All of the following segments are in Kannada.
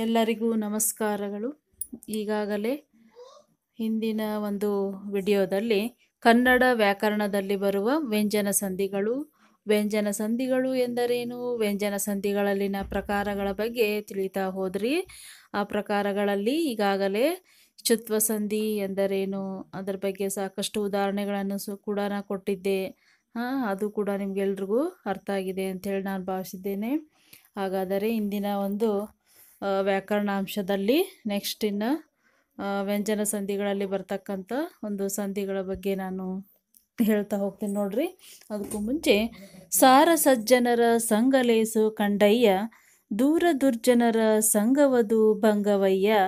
ಎಲ್ಲರಿಗೂ ನಮಸ್ಕಾರಗಳು ಈಗಾಗಲೇ ಹಿಂದಿನ ಒಂದು ವಿಡಿಯೋದಲ್ಲಿ ಕನ್ನಡ ವ್ಯಾಕರಣದಲ್ಲಿ ಬರುವ ವ್ಯಂಜನ ಸಂಧಿಗಳು ವ್ಯಂಜನ ಸಂಧಿಗಳು ಎಂದರೇನು ವ್ಯಂಜನ ಸಂಧಿಗಳಲ್ಲಿನ ಪ್ರಕಾರಗಳ ಬಗ್ಗೆ ತಿಳಿತಾ ಹೋದ್ರಿ ಆ ಪ್ರಕಾರಗಳಲ್ಲಿ ಈಗಾಗಲೇ ಚುತ್ವ ಸಂಧಿ ಎಂದರೇನು ಅದರ ಬಗ್ಗೆ ಸಾಕಷ್ಟು ಉದಾಹರಣೆಗಳನ್ನು ಕೂಡ ನಾನು ಕೊಟ್ಟಿದ್ದೆ ಹಾಂ ಅದು ಕೂಡ ನಿಮಗೆಲ್ರಿಗೂ ಅರ್ಥ ಆಗಿದೆ ಅಂತೇಳಿ ನಾನು ಭಾವಿಸಿದ್ದೇನೆ ಹಾಗಾದರೆ ಇಂದಿನ ಒಂದು ವ್ಯಾಕರಣಾಂಶದಲ್ಲಿ ನೆಕ್ಸ್ಟ್ ಇನ್ನು ವ್ಯಂಜನ ಸಂಧಿಗಳಲ್ಲಿ ಬರ್ತಕ್ಕಂಥ ಒಂದು ಸಂಧಿಗಳ ಬಗ್ಗೆ ನಾನು ಹೇಳ್ತಾ ಹೋಗ್ತೀನಿ ನೋಡ್ರಿ ಅದಕ್ಕೂ ಮುಂಚೆ ಸಾರ ಸಜ್ಜನರ ಸಂಗಲೇಸು ಕಂಡಯ್ಯ ದೂರ ದುರ್ಜನರ ಸಂಘವಧು ಭಂಗವಯ್ಯ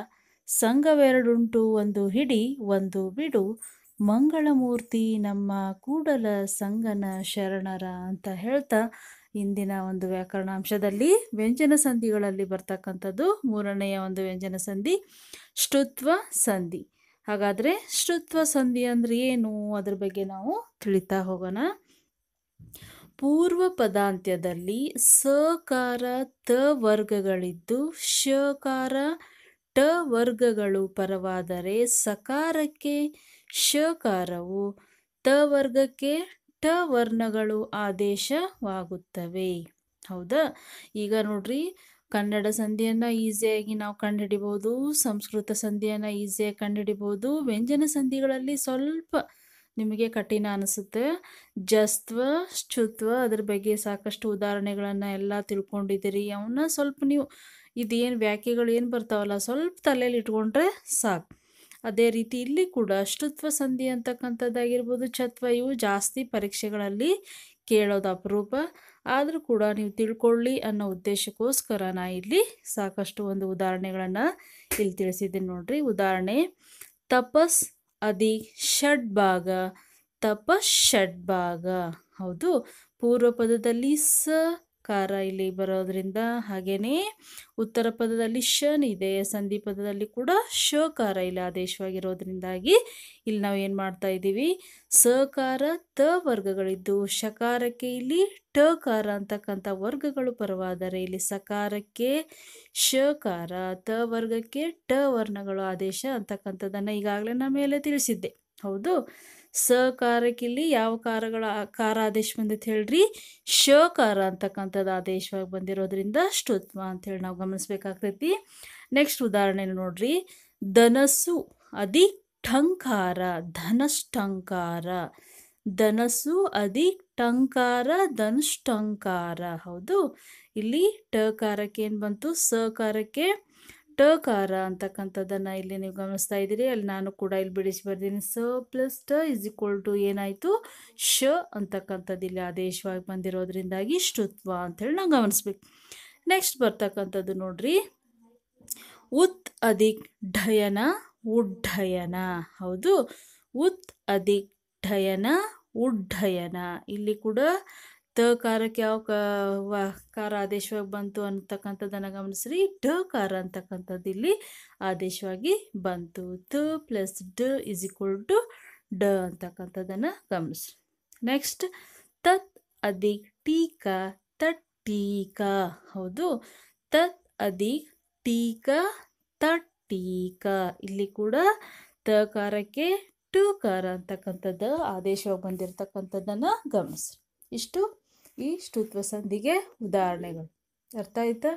ಸಂಘವೆರಡುಂಟು ಒಂದು ಹಿಡಿ ಒಂದು ಬಿಡು ಮಂಗಳಮೂರ್ತಿ ನಮ್ಮ ಕೂಡಲ ಸಂಗನ ಶರಣರ ಅಂತ ಹೇಳ್ತಾ ಇಂದಿನ ಒಂದು ವ್ಯಾಕರಣಾಂಶದಲ್ಲಿ ವ್ಯಂಜನ ಸಂಧಿಗಳಲ್ಲಿ ಬರ್ತಕ್ಕಂಥದ್ದು ಮೂರನೆಯ ಒಂದು ವ್ಯಂಜನ ಸಂಧಿ ಶ್ರುತ್ವ ಸಂಧಿ ಹಾಗಾದರೆ ಶ್ರುತ್ವ ಸಂಧಿ ಅಂದರೆ ಏನು ಅದ್ರ ಬಗ್ಗೆ ನಾವು ತಿಳಿತಾ ಹೋಗೋಣ ಪೂರ್ವ ಪದಾಂತ್ಯದಲ್ಲಿ ಸಕಾರ ತ ವರ್ಗಗಳಿದ್ದು ಶಕಾರ ಟ ವರ್ಗಗಳು ಪರವಾದರೆ ಸಕಾರಕ್ಕೆ ಶಕಾರವು ತ ವರ್ಗಕ್ಕೆ ವರ್ಣಗಳು ಆದೇಶವಾಗುತ್ತವೆ ಹೌದಾ ಈಗ ನೋಡ್ರಿ ಕನ್ನಡ ಸಂಧಿಯನ್ನು ಈಸಿಯಾಗಿ ನಾವು ಕಂಡುಹಿಡಿಬೋದು ಸಂಸ್ಕೃತ ಸಂಧಿಯನ್ನು ಈಸಿಯಾಗಿ ಕಂಡುಹಿಡಿಬೋದು ವ್ಯಂಜನ ಸಂಧಿಗಳಲ್ಲಿ ಸ್ವಲ್ಪ ನಿಮಗೆ ಕಠಿಣ ಅನಿಸುತ್ತೆ ಜಸ್ತ್ವ ಶುತ್ವ ಅದ್ರ ಬಗ್ಗೆ ಸಾಕಷ್ಟು ಉದಾಹರಣೆಗಳನ್ನು ಎಲ್ಲ ತಿಳ್ಕೊಂಡಿದ್ದೀರಿ ಅವನ್ನ ಸ್ವಲ್ಪ ನೀವು ಇದೇನು ವ್ಯಾಖ್ಯೆಗಳು ಏನು ಬರ್ತಾವಲ್ಲ ಸ್ವಲ್ಪ ತಲೆಯಲ್ಲಿ ಇಟ್ಕೊಂಡ್ರೆ ಸಾಕು ಅದೇ ರೀತಿ ಇಲ್ಲಿ ಕೂಡ ಅಷ್ಟುತ್ವ ಸಂಧಿ ಅಂತಕ್ಕಂಥದ್ದಾಗಿರ್ಬೋದು ಛತ್ವ ಇವು ಜಾಸ್ತಿ ಪರೀಕ್ಷೆಗಳಲ್ಲಿ ಕೇಳೋದು ಅಪರೂಪ ಆದರೂ ಕೂಡ ನೀವು ತಿಳ್ಕೊಳ್ಳಿ ಅನ್ನೋ ಉದ್ದೇಶಕ್ಕೋಸ್ಕರ ನಾ ಇಲ್ಲಿ ಸಾಕಷ್ಟು ಒಂದು ಉದಾಹರಣೆಗಳನ್ನು ಇಲ್ಲಿ ತಿಳಿಸಿದ್ದೀನಿ ನೋಡ್ರಿ ಉದಾಹರಣೆ ತಪಸ್ ಅದಿ ಷಡ್ಭಾಗ ತಪಸ್ ಷಡ್ಭಾಗ ಹೌದು ಪೂರ್ವ ಪದದಲ್ಲಿ ಸ ಕಾರ ಇಲ್ಲಿ ಬರೋದ್ರಿಂದ ಹಾಗೆಯೇ ಉತ್ತರ ಪದದಲ್ಲಿ ಶನ್ ಇದೆ ಸಂಧಿ ಪದದಲ್ಲಿ ಕೂಡ ಶ ಕಾರ ಇಲ್ಲಿ ಆದೇಶವಾಗಿರೋದ್ರಿಂದಾಗಿ ಇಲ್ಲಿ ನಾವು ಏನು ಮಾಡ್ತಾ ಇದ್ದೀವಿ ಸಕಾರ ತ ವರ್ಗಗಳಿದ್ದು ಶಕಾರಕ್ಕೆ ಇಲ್ಲಿ ಟಕಾರ ಅಂತಕ್ಕಂಥ ವರ್ಗಗಳು ಪರವಾದರೆ ಇಲ್ಲಿ ಸಕಾರಕ್ಕೆ ಶಕಾರ ತ ವರ್ಗಕ್ಕೆ ಟ ವರ್ಣಗಳು ಆದೇಶ ಅಂತಕ್ಕಂಥದ್ದನ್ನು ಈಗಾಗಲೇ ನಮ್ಮ ಮೇಲೆ ತಿಳಿಸಿದ್ದೆ ಹೌದು ಸ ಇಲ್ಲಿ ಯಾವ ಕಾರಗಳ ಕಾರ ಆದೇಶ ಬಂದಿತ್ತು ಹೇಳ್ರಿ ಶ ಕಾರ ಅಂತಕ್ಕಂಥದ್ದು ಆದೇಶವಾಗಿ ಬಂದಿರೋದ್ರಿಂದ ಅಂತ ಅಂತೇಳಿ ನಾವು ಗಮನಿಸ್ಬೇಕಾಗ್ತೈತಿ ನೆಕ್ಸ್ಟ್ ಉದಾಹರಣೆ ನೋಡ್ರಿ ಧನಸ್ಸು ಅದಿ ಠಂಕಾರ ಧನಷ್ಟಂಕಾರ ಧನಸ್ಸು ಅದಿ ಟಂಕಾರ ಧನುಷ್ಟಂಕಾರ ಹೌದು ಇಲ್ಲಿ ಟ ಕಾರಕ್ಕೆ ಏನು ಬಂತು ಸಕಾರಕ್ಕೆ ಟ ಕಾರ ಅಂತಕ್ಕಂಥದ್ದನ್ನು ಇಲ್ಲಿ ನೀವು ಗಮನಿಸ್ತಾ ಇದ್ದೀರಿ ಅಲ್ಲಿ ನಾನು ಕೂಡ ಇಲ್ಲಿ ಬಿಡಿಸಿ ಬರ್ತೀನಿ ಸ ಪ್ಲಸ್ ಟ ಇಸ್ ಈಕ್ವಲ್ ಟು ಏನಾಯಿತು ಶ ಅಂತಕ್ಕಂಥದ್ದು ಇಲ್ಲಿ ಆದೇಶವಾಗಿ ಬಂದಿರೋದ್ರಿಂದಾಗಿ ಶುತ್ವ ಅಂತೇಳಿ ನಾವು ಗಮನಿಸ್ಬೇಕು ನೆಕ್ಸ್ಟ್ ಬರ್ತಕ್ಕಂಥದ್ದು ನೋಡ್ರಿ ಉತ್ ಅಧಿಕ್ ಢಯನ ಉಡ್ಡಯನ ಹೌದು ಉತ್ ಅಧಿಕ್ ಢಯನ ಉಡ್ಡಯನ ಇಲ್ಲಿ ಕೂಡ ತ ಕಾರಕ್ಕೆ ಯಾವ ಕಾರ ಆದೇಶವಾಗಿ ಬಂತು ಅಂತಕ್ಕಂಥದ್ದನ್ನು ಗಮನಿಸ್ರಿ ಡ ಕಾರ ಅಂತಕ್ಕಂಥದ್ದು ಇಲ್ಲಿ ಆದೇಶವಾಗಿ ಬಂತು ತ ಪ್ಲಸ್ ಡ ಇಸ್ ಈಕ್ವಲ್ ಟು ಡ ಅಂತಕ್ಕಂಥದ್ದನ್ನು ಗಮನಿಸ್ರಿ ನೆಕ್ಸ್ಟ್ ತತ್ ಅಧಿಕ ಟೀಕಾ ತಟ್ ಟೀಕ ಹೌದು ತತ್ ಅದಿಕ್ ಟೀಕ ತಟ್ ಟೀಕ ಇಲ್ಲಿ ಕೂಡ ತ ಕಾರಕ್ಕೆ ಟು ಕಾರ ಅಂತಕ್ಕಂಥದ್ದು ಆದೇಶವಾಗಿ ಬಂದಿರತಕ್ಕಂಥದ್ದನ್ನು ಗಮನಿಸ್ರಿ ಇಷ್ಟು ಈ ಷ್ಟುತ್ವ ಸಂಧಿಗೆ ಉದಾಹರಣೆಗಳು ಅರ್ಥ ಆಯ್ತಾ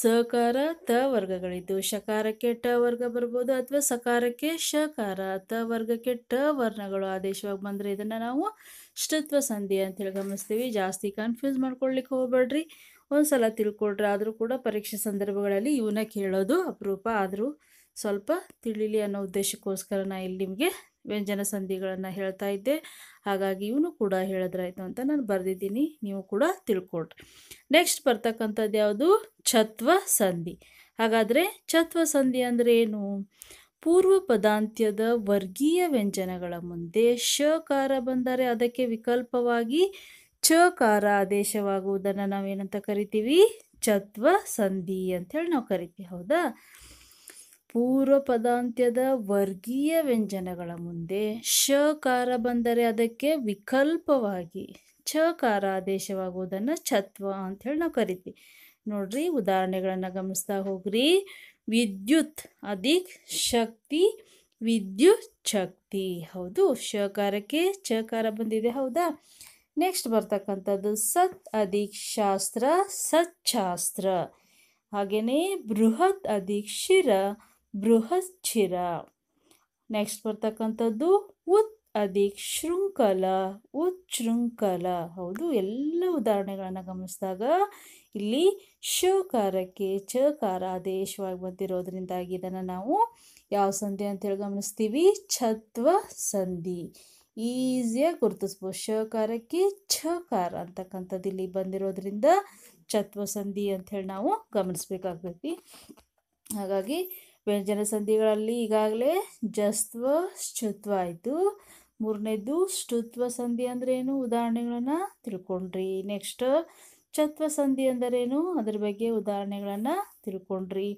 ಸಕಾರ ತ ವರ್ಗಗಳಿದ್ದು ಶಕಾರಕ್ಕೆ ಟ ವರ್ಗ ಬರ್ಬೋದು ಅಥವಾ ಸಕಾರಕ್ಕೆ ಶಕಾರ ತ ವರ್ಗಕ್ಕೆ ಟ ವರ್ಣಗಳು ಆದೇಶವಾಗಿ ಬಂದರೆ ಇದನ್ನು ನಾವು ಶ್ರುತ್ವ ಸಂಧಿ ಅಂತೇಳಿ ಗಮನಿಸ್ತೀವಿ ಜಾಸ್ತಿ ಕನ್ಫ್ಯೂಸ್ ಮಾಡ್ಕೊಳ್ಲಿಕ್ಕೆ ಹೋಗ್ಬೇಡ್ರಿ ಒಂದ್ಸಲ ಸಲ ತಿಳ್ಕೊಳ್ರಿ ಆದರೂ ಕೂಡ ಪರೀಕ್ಷೆ ಸಂದರ್ಭಗಳಲ್ಲಿ ಇವನ್ನ ಕೇಳೋದು ಅಪರೂಪ ಆದರೂ ಸ್ವಲ್ಪ ತಿಳಿಲಿ ಅನ್ನೋ ಉದ್ದೇಶಕ್ಕೋಸ್ಕರ ನಾ ಇಲ್ಲಿ ನಿಮಗೆ ವ್ಯಂಜನ ಸಂಧಿಗಳನ್ನು ಹೇಳ್ತಾ ಇದ್ದೆ ಹಾಗಾಗಿ ಇವನು ಕೂಡ ಹೇಳಿದ್ರಾಯ್ತು ಅಂತ ನಾನು ಬರೆದಿದ್ದೀನಿ ನೀವು ಕೂಡ ತಿಳ್ಕೊಳ್ರಿ ನೆಕ್ಸ್ಟ್ ಬರ್ತಕ್ಕಂಥದ್ದು ಯಾವುದು ಛತ್ವ ಸಂಧಿ ಹಾಗಾದರೆ ಛತ್ವ ಸಂಧಿ ಅಂದ್ರೆ ಏನು ಪೂರ್ವ ಪದಾಂತ್ಯದ ವರ್ಗೀಯ ವ್ಯಂಜನಗಳ ಮುಂದೆ ಶಕಾರ ಬಂದರೆ ಅದಕ್ಕೆ ವಿಕಲ್ಪವಾಗಿ ಚಕಾರ ಆದೇಶವಾಗುವುದನ್ನು ನಾವೇನಂತ ಕರಿತೀವಿ ಛತ್ವ ಸಂಧಿ ಅಂಥೇಳಿ ನಾವು ಕರಿತೀವಿ ಹೌದಾ ಪೂರ್ವ ಪದಾಂತ್ಯದ ವರ್ಗೀಯ ವ್ಯಂಜನಗಳ ಮುಂದೆ ಶಕಾರ ಬಂದರೆ ಅದಕ್ಕೆ ವಿಕಲ್ಪವಾಗಿ ಛಕಾರ ಆದೇಶವಾಗುವುದನ್ನು ಛತ್ವ ಹೇಳಿ ನಾವು ಕರಿತೀವಿ ನೋಡ್ರಿ ಉದಾಹರಣೆಗಳನ್ನು ಗಮನಿಸ್ತಾ ಹೋಗ್ರಿ ವಿದ್ಯುತ್ ಅಧಿಕ್ ಶಕ್ತಿ ವಿದ್ಯುತ್ ಶಕ್ತಿ ಹೌದು ಶಕಾರಕ್ಕೆ ಛಕಾರ ಬಂದಿದೆ ಹೌದಾ ನೆಕ್ಸ್ಟ್ ಬರ್ತಕ್ಕಂಥದ್ದು ಸತ್ ಅಧಿಕ್ ಶಾಸ್ತ್ರ ಸಚ್ಛಾಸ್ತ್ರ ಹಾಗೆಯೇ ಬೃಹತ್ ಅಧಿಕ್ ಶಿರ ಬೃಹಶ್ಚಿರ ನೆಕ್ಸ್ಟ್ ಬರ್ತಕ್ಕಂಥದ್ದು ಉತ್ ಅಧಿಕ್ ಶೃಂಖಲ ಶೃಂಖಲ ಹೌದು ಎಲ್ಲ ಉದಾಹರಣೆಗಳನ್ನು ಗಮನಿಸಿದಾಗ ಇಲ್ಲಿ ಶಕಾರಕ್ಕೆ ಚಕಾರ ಆದೇಶವಾಗಿ ಬಂದಿರೋದ್ರಿಂದಾಗಿ ಇದನ್ನು ನಾವು ಯಾವ ಸಂಧಿ ಅಂತೇಳಿ ಗಮನಿಸ್ತೀವಿ ಛತ್ವ ಸಂಧಿ ಈಸಿಯಾಗಿ ಗುರುತಿಸ್ಬೋದು ಶಕಾರಕ್ಕೆ ಛಕಾರ ಅಂತಕ್ಕಂಥದ್ದು ಇಲ್ಲಿ ಬಂದಿರೋದ್ರಿಂದ ಛತ್ವ ಸಂಧಿ ಅಂಥೇಳಿ ನಾವು ಗಮನಿಸ್ಬೇಕಾಗ್ತೈತಿ ಹಾಗಾಗಿ ವ್ಯಂಜನ ಈಗಾಗಲೇ ಜಸ್ತ್ವ ಶುತ್ವ ಆಯಿತು ಮೂರನೇದು ಸ್ಟುತ್ವ ಸಂಧಿ ಅಂದ್ರೇನು ಉದಾಹರಣೆಗಳನ್ನು ತಿಳ್ಕೊಂಡ್ರಿ ನೆಕ್ಸ್ಟ್ ಚತ್ವ ಸಂಧಿ ಅಂದರೇನು ಅದರ ಬಗ್ಗೆ ಉದಾಹರಣೆಗಳನ್ನು ತಿಳ್ಕೊಂಡ್ರಿ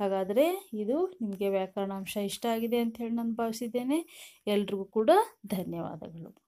ಹಾಗಾದರೆ ಇದು ನಿಮಗೆ ವ್ಯಾಕರಣಾಂಶ ಇಷ್ಟ ಆಗಿದೆ ಅಂತ ಹೇಳಿ ನಾನು ಭಾವಿಸಿದ್ದೇನೆ ಎಲ್ರಿಗೂ ಕೂಡ ಧನ್ಯವಾದಗಳು